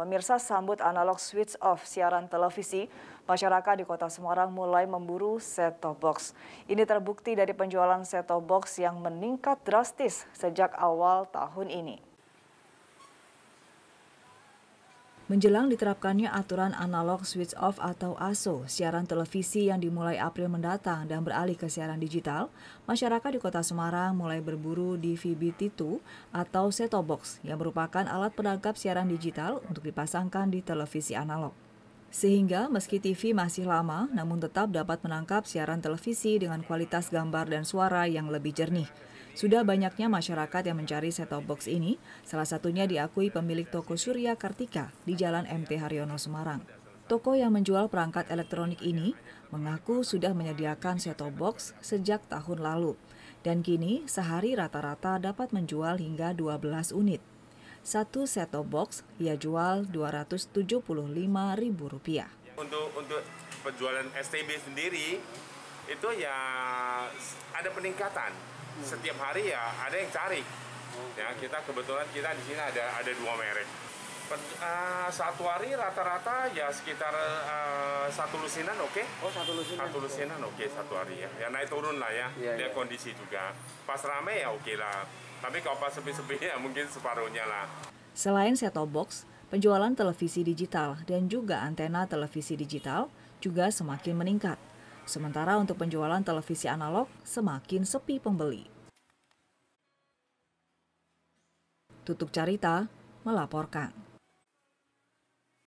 Pemirsa sambut analog switch off siaran televisi, masyarakat di kota Semarang mulai memburu set-top box. Ini terbukti dari penjualan set-top box yang meningkat drastis sejak awal tahun ini. Menjelang diterapkannya aturan analog switch off atau ASO, siaran televisi yang dimulai April mendatang dan beralih ke siaran digital, masyarakat di kota Semarang mulai berburu DVB T2 atau set-top box yang merupakan alat penangkap siaran digital untuk dipasangkan di televisi analog. Sehingga meski TV masih lama, namun tetap dapat menangkap siaran televisi dengan kualitas gambar dan suara yang lebih jernih. Sudah banyaknya masyarakat yang mencari set-top box ini, salah satunya diakui pemilik toko Surya Kartika di Jalan MT Haryono, Semarang. Toko yang menjual perangkat elektronik ini mengaku sudah menyediakan set-top box sejak tahun lalu, dan kini sehari rata-rata dapat menjual hingga 12 unit. Satu set-top box ia jual Rp275.000. Untuk untuk penjualan STB sendiri itu ya ada peningkatan setiap hari ya ada yang cari ya kita kebetulan kita di sini ada ada dua merek per, uh, eh, satu hari rata-rata ya sekitar uh, satu lusinan oke okay? oh satu lusinan satu lusinan oke okay. okay, satu hari ya ya naik turun lah ya yeah, dia yeah. kondisi juga pas rame ya oke okay lah tapi kalau pas sepi-sepi ya mungkin separuhnya lah selain set-top box penjualan televisi digital dan juga antena televisi digital juga semakin meningkat Sementara untuk penjualan televisi analog semakin sepi pembeli. Tutup Carita melaporkan.